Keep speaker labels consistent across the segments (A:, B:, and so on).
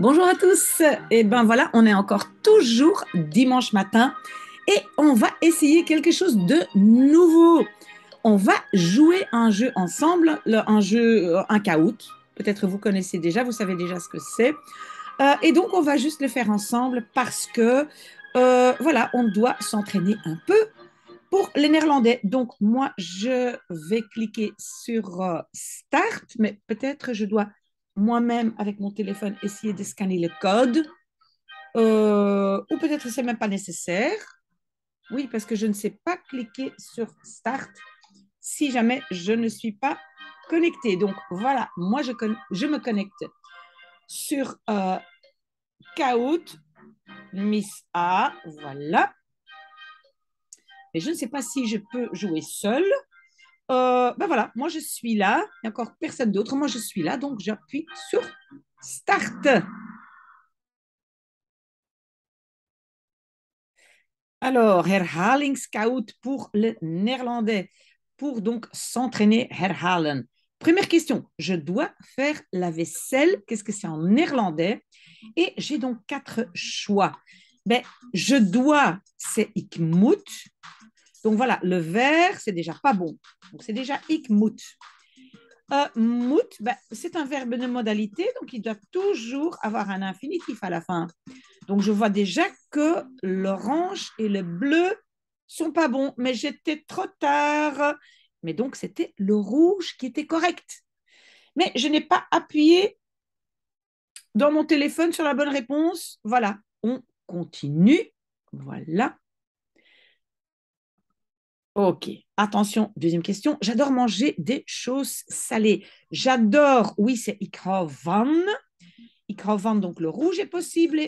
A: Bonjour à tous. Et eh ben voilà, on est encore toujours dimanche matin et on va essayer quelque chose de nouveau. On va jouer un jeu ensemble, un jeu, euh, un caout. Peut-être vous connaissez déjà, vous savez déjà ce que c'est. Euh, et donc on va juste le faire ensemble parce que euh, voilà, on doit s'entraîner un peu pour les Néerlandais. Donc moi, je vais cliquer sur Start, mais peut-être je dois moi-même avec mon téléphone essayer de scanner le code. Euh, ou peut-être c'est même pas nécessaire. Oui, parce que je ne sais pas cliquer sur Start si jamais je ne suis pas connecté Donc voilà, moi je, me connecte sur euh, Miss A, voilà. Et je ne sais pas si je peux jouer seul euh, ben voilà, moi je suis là, il n'y a encore personne d'autre, moi je suis là, donc j'appuie sur Start. Alors, herhaling scout pour le néerlandais, pour donc s'entraîner herhalen. Première question, je dois faire la vaisselle, qu'est-ce que c'est en néerlandais Et j'ai donc quatre choix. Ben, je dois, c'est ik moet, donc voilà, le vert, c'est déjà pas bon. Donc c'est déjà ikmout. Euh, mout, bah, c'est un verbe de modalité, donc il doit toujours avoir un infinitif à la fin. Donc je vois déjà que l'orange et le bleu sont pas bons, mais j'étais trop tard. Mais donc c'était le rouge qui était correct. Mais je n'ai pas appuyé dans mon téléphone sur la bonne réponse. Voilà, on continue. Voilà. Ok, attention, deuxième question. J'adore manger des choses salées. J'adore, oui, c'est ikrovan. Ikrovan, donc le rouge est possible.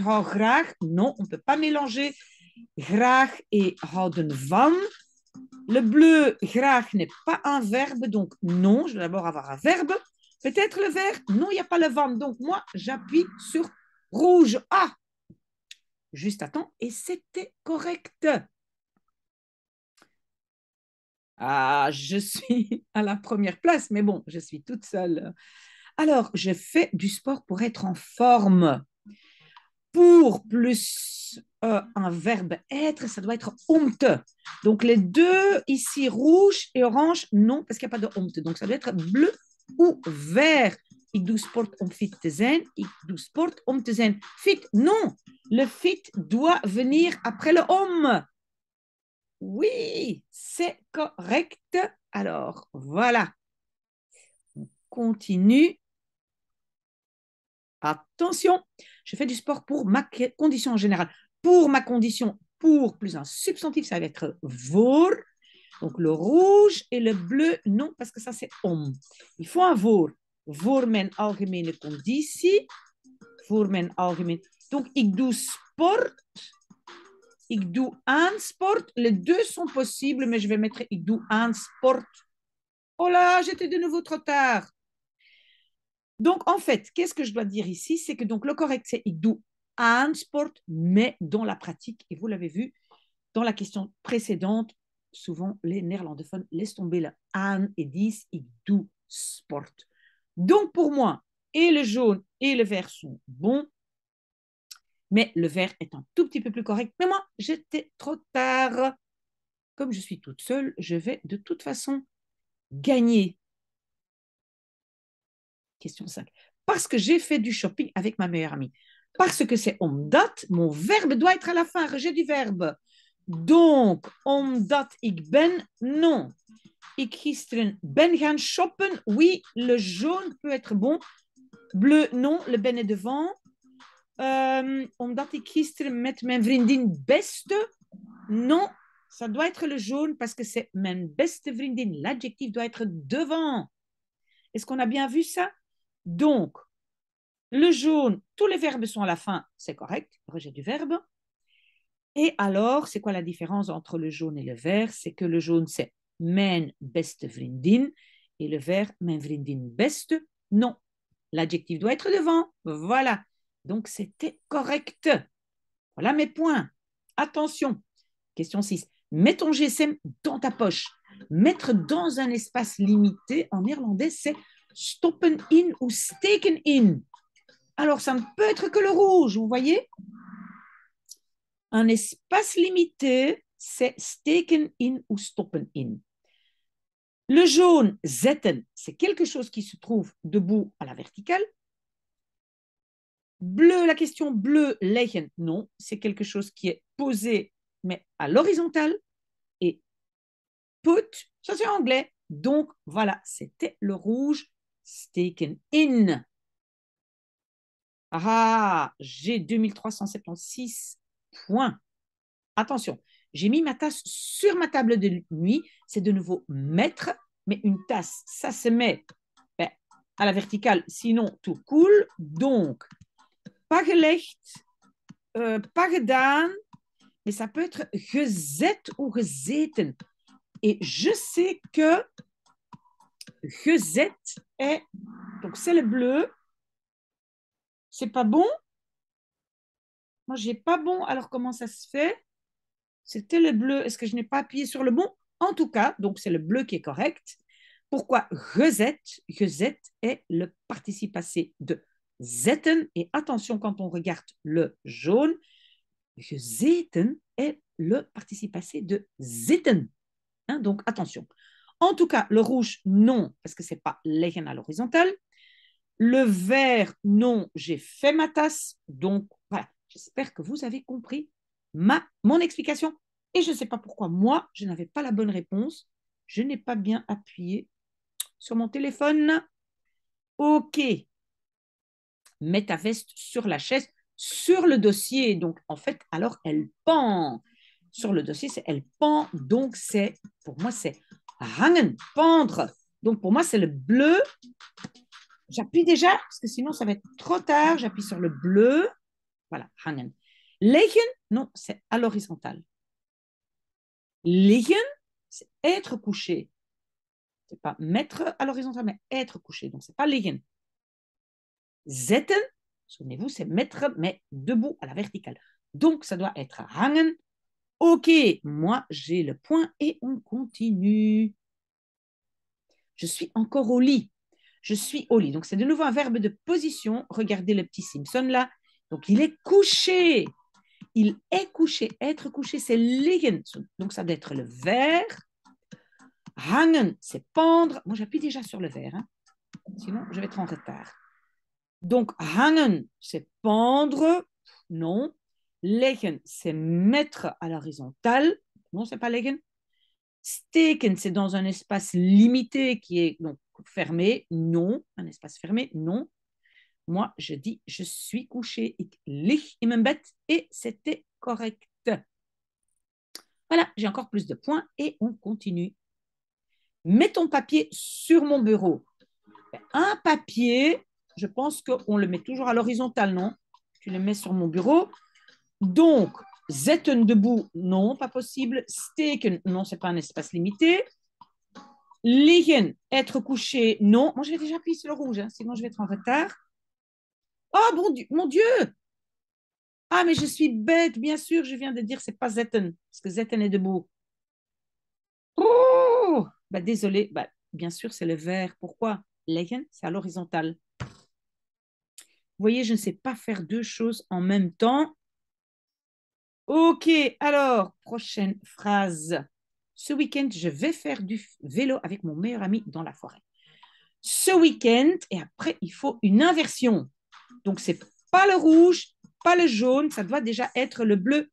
A: rare non, on ne peut pas mélanger grach et van. Le bleu, grach, n'est pas un verbe, donc non, je vais d'abord avoir un verbe. Peut-être le vert, non, il n'y a pas le van. Donc moi, j'appuie sur rouge. Ah, juste attends, et c'était correct. Ah, je suis à la première place, mais bon, je suis toute seule. Alors, je fais du sport pour être en forme. Pour plus euh, un verbe être, ça doit être omte ». Donc, les deux ici, rouge et orange, non, parce qu'il n'y a pas de honte. Donc, ça doit être bleu ou vert. Ik doe sport om fit te zijn. Ik doe sport om te fit. Non, le fit doit venir après le homme. Oui, c'est correct. Alors, voilà. On continue. Attention, je fais du sport pour ma condition en général. Pour ma condition, pour plus un substantif, ça va être vor. Donc le rouge et le bleu, non, parce que ça c'est om. Il faut un Vor » Vor men algemene conditie. Vor » men algemene. Donc, ik doe sport un Sport. Les deux sont possibles, mais je vais mettre un Sport. Oh là, j'étais de nouveau trop tard. Donc, en fait, qu'est-ce que je dois dire ici C'est que donc le correct, c'est un Sport, mais dans la pratique, et vous l'avez vu dans la question précédente, souvent les néerlandophones laissent tomber le an et disent doe Sport. Donc, pour moi, et le jaune et le vert sont bons mais le vert est un tout petit peu plus correct. Mais moi, j'étais trop tard. Comme je suis toute seule, je vais de toute façon gagner. Question 5. Parce que j'ai fait du shopping avec ma meilleure amie. Parce que c'est omdat, mon verbe doit être à la fin, rejet du verbe. Donc, omdat ik ben, non. Ik gisteren ben gaan shoppen, oui, le jaune peut être bon. Bleu, non, le ben est devant. On euh, omdat ik gisteren met mijn vriendin beste. Non, ça doit être le jaune parce que c'est mijn beste vriendin. L'adjectif doit être devant. Est-ce qu'on a bien vu ça Donc, le jaune, tous les verbes sont à la fin, c'est correct, rejet du verbe. Et alors, c'est quoi la différence entre le jaune et le vert C'est que le jaune, c'est mijn beste vriendin et le vert, mijn vriendin beste. Non, l'adjectif doit être devant. Voilà. Donc, c'était correct. Voilà mes points. Attention. Question 6. Mets ton GSM dans ta poche. Mettre dans un espace limité, en néerlandais, c'est stoppen in ou staken in. Alors, ça ne peut être que le rouge, vous voyez Un espace limité, c'est staken in ou stoppen in. Le jaune, zetten, c'est quelque chose qui se trouve debout à la verticale. Bleu, la question bleu. Leichen, non, c'est quelque chose qui est posé, mais à l'horizontale. Et put, ça c'est anglais. Donc voilà, c'était le rouge, Staken in. Ah, j'ai 2376 points. Attention, j'ai mis ma tasse sur ma table de nuit. C'est de nouveau mettre, mais une tasse, ça se met ben, à la verticale, sinon tout coule. Donc, pas gelegd, eh, pas gedaan, mais ça peut être gezet ou gezeten. Et je sais que gezet est, donc c'est le bleu, c'est pas bon. Moi, j'ai pas bon, alors comment ça se fait C'était le bleu, est-ce que je n'ai pas appuyé sur le bon En tout cas, donc c'est le bleu qui est correct. Pourquoi gezet Gezet est le participe passé de zetten. Et attention, quand on regarde le jaune, gezeten est le participe passé de zitten. Hein, donc attention. En tout cas, le rouge, non, parce que ce n'est pas legen à l'horizontale. Le vert, non, j'ai fait ma tasse. Donc voilà, j'espère que vous avez compris ma, mon explication. Et je ne sais pas pourquoi, moi, je n'avais pas la bonne réponse. Je n'ai pas bien appuyé sur mon téléphone. OK, met ta veste sur la chaise, sur le dossier. Donc, en fait, alors elle pend. Sur le dossier, c'est elle pend. Donc, c'est, pour moi, c'est hangen, pendre. Donc, pour moi, c'est le bleu. J'appuie déjà, parce que sinon, ça va être trop tard. J'appuie sur le bleu. Voilà, hangen. Legen, non, c'est à l'horizontale. Legen, c'est être couché. C'est pas mettre à l'horizontale, mais être couché. Donc, c'est pas liggen zetten, souvenez-vous, c'est mettre, mais debout à la verticale. Donc, ça doit être hangen. Ok, moi j'ai le point et on continue. Je suis encore au lit. Je suis au lit. Donc, c'est de nouveau un verbe de position. Regardez le petit Simpson là. Donc, il est couché. Il est couché. Être couché, c'est liggen. Donc, ça doit être le verre. Hangen, c'est pendre. Moi, j'appuie déjà sur le verre. Hein. Sinon, je vais être en retard. Donc, hangen, c'est pendre, non. Legen, c'est mettre à l'horizontale, non, c'est pas legen. Steken, c'est dans un espace limité qui est fermé, non. Un espace fermé, non. Moi, je dis, je suis couché, et c'était correct. Voilà, j'ai encore plus de points et on continue. Mets ton papier sur mon bureau. Un papier, je pense qu'on le met toujours à l'horizontale, non Tu le mets sur mon bureau. Donc, zetten debout, non, pas possible. Steken, non, c'est pas un espace limité. Liggen, être couché, non. Moi, j'ai déjà appuyé sur le rouge, hein, sinon je vais être en retard. Oh, bon mon Dieu Ah, mais je suis bête, bien sûr, je viens de dire, c'est pas zetten, parce que zetten est debout. Oh bah, désolé, bah, bien sûr, c'est le vert. Pourquoi Liggen, c'est à l'horizontale voyez, je ne sais pas faire deux choses en même temps. Ok, alors, prochaine phrase. Ce week-end, je vais faire du vélo avec mon meilleur ami dans la forêt. Ce week-end, et après, il faut une inversion. Donc, c'est pas le rouge, pas le jaune, ça doit déjà être le bleu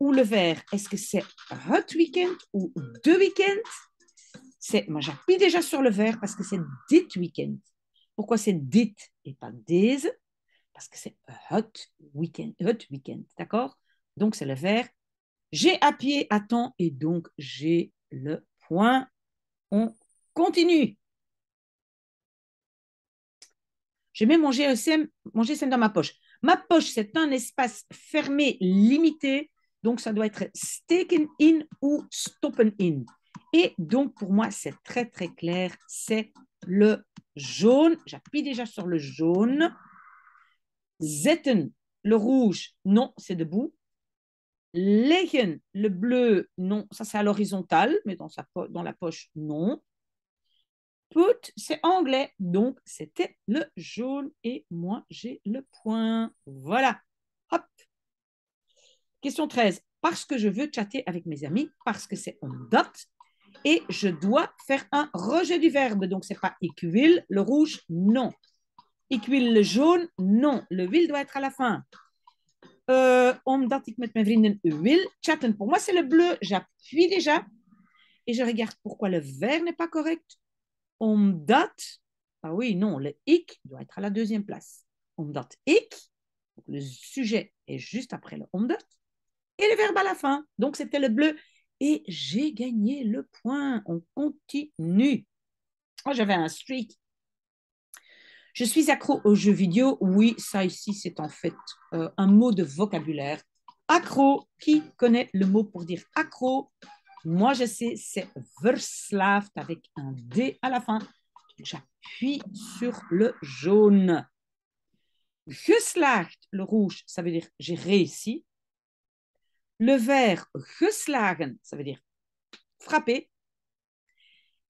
A: ou le vert. Est-ce que c'est hot week-end ou deux week-ends C'est, moi, j'appuie déjà sur le vert parce que c'est dit week-end. Pourquoi c'est dit et pas des parce que c'est hot weekend, hot weekend, d'accord Donc c'est le vert. j'ai à pied à temps et donc j'ai le point. On continue. Je mets mon GSM, mon GSM dans ma poche. Ma poche, c'est un espace fermé, limité. Donc, ça doit être staken in ou stoppen in. Et donc, pour moi, c'est très, très clair. C'est le jaune. J'appuie déjà sur le jaune. Zetten, le rouge, non, c'est debout. Legen, le bleu, non, ça c'est à l'horizontale, mais dans, sa dans la poche, non. Put, c'est anglais, donc c'était le jaune et moi j'ai le point. Voilà. Hop. Question 13. Parce que je veux chatter avec mes amis, parce que c'est on dot et je dois faire un rejet du verbe. Donc, c'est pas équil, le rouge, non wil le jaune, non, le wil » doit être à la fin. Omdat ik met chatten. » pour moi c'est le bleu, j'appuie déjà et je regarde pourquoi le vert n'est pas correct. Omdat. » ah oui, non, le ik doit être à la deuxième place. Omdat ik, le sujet est juste après le omdat. » et le verbe à la fin. Donc c'était le bleu et j'ai gagné le point. On continue. Oh, j'avais un streak je suis accro aux jeux vidéo. Oui, ça ici, c'est en fait euh, un mot de vocabulaire. Accro, qui connaît le mot pour dire accro Moi, je sais, c'est verslaft avec un D à la fin. J'appuie sur le jaune. Geslaagd, le rouge, ça veut dire j'ai réussi. Le vert, geslagen, ça veut dire frapper.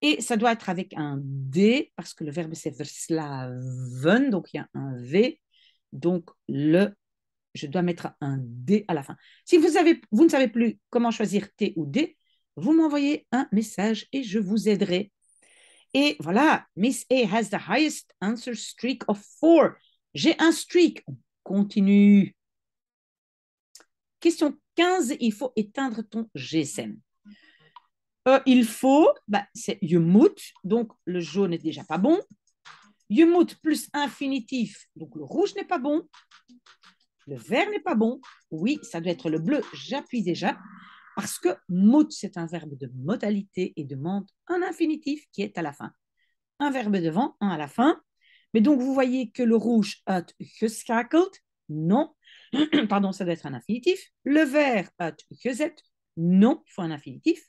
A: Et ça doit être avec un D, parce que le verbe c'est verslaven, donc il y a un V. Donc le, je dois mettre un D à la fin. Si vous, vous ne savez plus comment choisir T ou D, vous m'envoyez un message et je vous aiderai. Et voilà, Miss A has the highest answer streak of four. J'ai un streak. continue. Question 15, il faut éteindre ton GSM. Euh, il faut, bah, c'est yumut, donc le jaune n'est déjà pas bon. Yumut plus infinitif, donc le rouge n'est pas bon. Le vert n'est pas bon. Oui, ça doit être le bleu, j'appuie déjà. Parce que MUT, c'est un verbe de modalité et demande un infinitif qui est à la fin. Un verbe devant, un à la fin. Mais donc, vous voyez que le rouge, hat non. Pardon, ça doit être un infinitif. Le vert, hat non, il faut un infinitif.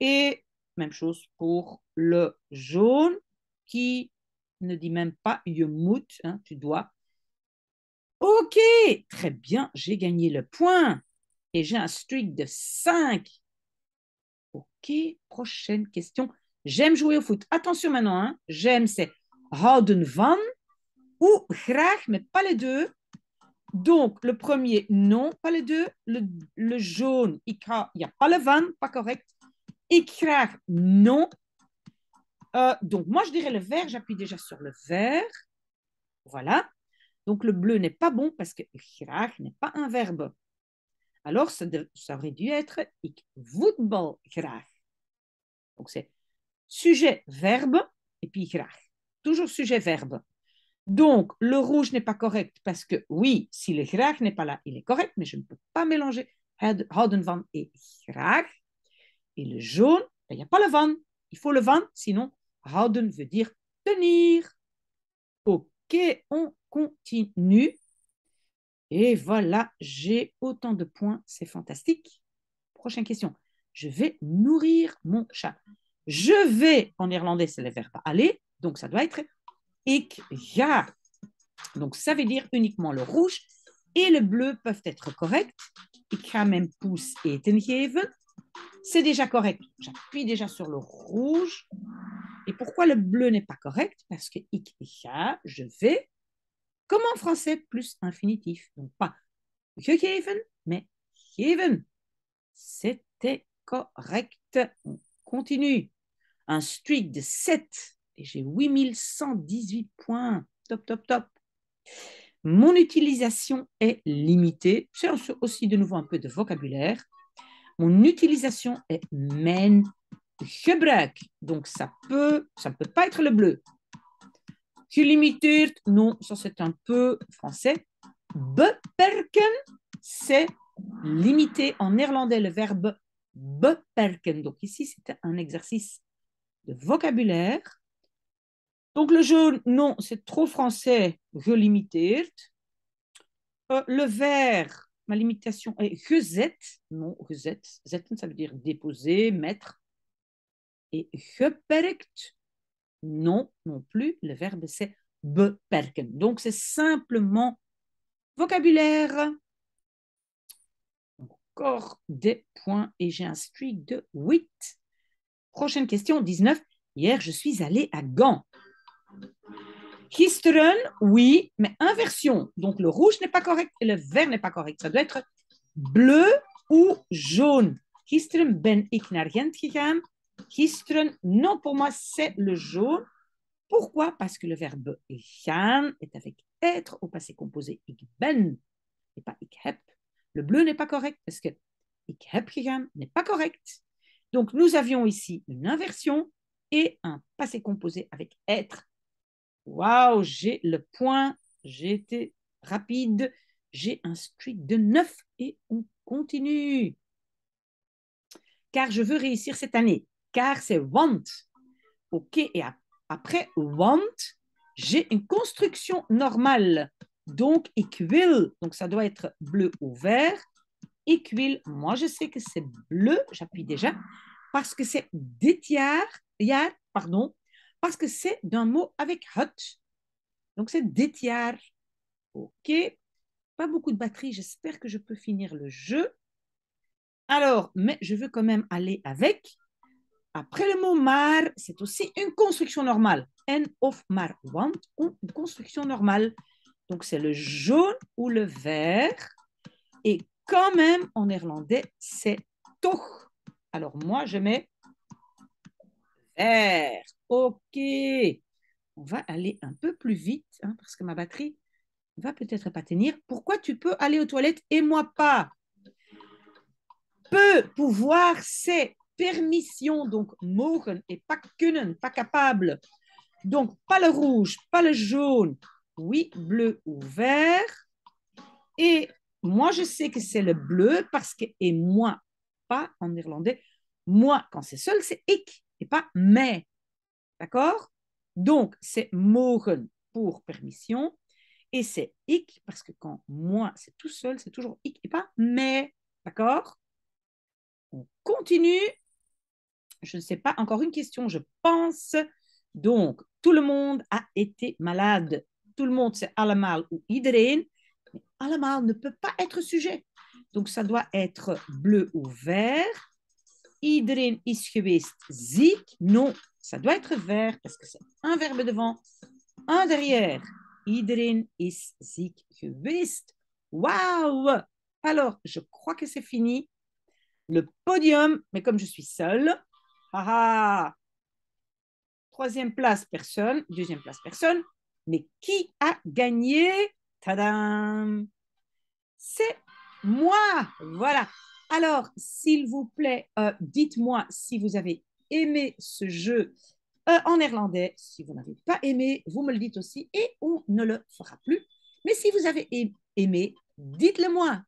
A: Et même chose pour le jaune qui ne dit même pas you hein, tu dois. Ok, très bien, j'ai gagné le point et j'ai un streak de 5. Ok, prochaine question. J'aime jouer au foot. Attention maintenant, hein. j'aime c'est houden van ou graag, mais pas les deux. Donc, le premier, non, pas les deux. Le, le jaune, il n'y a pas le van, pas correct. Ik non. Euh, donc, moi, je dirais le vert. J'appuie déjà sur le vert. Voilà. Donc, le bleu n'est pas bon parce que n'est pas un verbe. Alors, ça, ça aurait dû être ik voetbal graag. Donc, c'est sujet, verbe, et puis graag. Toujours sujet, verbe. Donc, le rouge n'est pas correct parce que, oui, si le graag n'est pas là, il est correct, mais je ne peux pas mélanger houden van et graag. Et le jaune, ben, il n'y a pas le van. Il faut le van, sinon houden veut dire tenir. Ok, on continue. Et voilà, j'ai autant de points, c'est fantastique. Prochaine question. Je vais nourrir mon chat. Je vais, en néerlandais, c'est le verbe aller, donc ça doit être ik ga ». Donc ça veut dire uniquement le rouge et le bleu peuvent être corrects. Ik ga mijn poes eten geven c'est déjà correct. J'appuie déjà sur le rouge. Et pourquoi le bleu n'est pas correct Parce que ja »,« je vais, comme en français, plus infinitif. Donc pas gegeven, mais given ». C'était correct. On continue. Un streak de 7 et j'ai 8118 points. Top, top, top. Mon utilisation est limitée. C'est aussi de nouveau un peu de vocabulaire. Mon utilisation est men gebruik. Donc ça peut, ça ne peut pas être le bleu. Gelimiteerd, non, ça c'est un peu français. Beperken, c'est limiter » en néerlandais le verbe beperken. Donc ici, c'est un exercice de vocabulaire. Donc le jaune, non, c'est trop français, Je Euh, le vert, ma limitation est gezet, non, gezet, zetten, ça veut dire déposer, mettre, et geperkt, non, non plus, le verbe c'est beperken. Donc c'est simplement vocabulaire. Encore des points et j'ai un streak de 8. Prochaine question, 19. Hier, je suis allée à Gand. « Gisteren », oui, mais inversion. Donc le rouge n'est pas correct et le vert n'est pas correct. Ça doit être bleu ou jaune. Gisteren ben ik naar Gent gegaan. Gisteren, non, pour moi, c'est le jaune. Pourquoi Parce que le verbe gaan est avec être au passé composé ik ben et pas ik heb. Le bleu n'est pas correct parce que ik heb gegaan n'est pas correct. Donc, nous avions ici une inversion et un passé composé avec être Waouh, j'ai le point, j'ai été rapide, j'ai un streak de 9 et on continue. Car je veux réussir cette année, car c'est want. OK, et après want, j'ai une construction normale. Donc, equal. donc ça doit être bleu ou vert. Equal. moi je sais que c'est bleu, j'appuie déjà, parce que c'est détiard, pardon, parce que c'est d'un mot avec hot. Donc c'est détiar. Ok. Pas beaucoup de batterie, j'espère que je peux finir le jeu. Alors, mais je veux quand même aller avec. Après le mot mar, c'est aussi une construction normale. "N of mar want, ou une construction normale. Donc c'est le jaune ou le vert. Et quand même, en néerlandais, c'est toch. Alors moi, je mets vert, OK. On va aller un peu plus vite hein, parce que ma batterie va peut-être pas tenir. Pourquoi tu peux aller aux toilettes et moi pas peu, pouvoir, c'est permission, donc mogen et pas kunnen, pas capable. Donc pas le rouge, pas le jaune, oui, bleu ou vert. Et moi, je sais que c'est le bleu parce que, et moi, pas en irlandais moi, quand c'est seul, c'est ik pas mais. D'accord Donc, c'est mogen pour permission et c'est ik parce que quand moi, c'est tout seul, c'est toujours ik et pas mais. D'accord On continue. Je ne sais pas, encore une question, je pense. Donc, tout le monde a été malade. Tout le monde, c'est allemaal ou iedereen. Mais ne peut pas être sujet. Donc, ça doit être bleu ou vert. Idrin geweest zik. Non, ça doit être vert parce que c'est un verbe devant, un derrière. Idrin is zik geweest. Waouh Alors, je crois que c'est fini. Le podium, mais comme je suis seule, haha, ah. troisième place, personne. Deuxième place, personne. Mais qui a gagné Tadam C'est moi Voilà alors, s'il vous plaît, euh, dites-moi si vous avez aimé ce jeu euh, en néerlandais. Si vous n'avez pas aimé, vous me le dites aussi et on ne le fera plus. Mais si vous avez aimé, dites-le moi.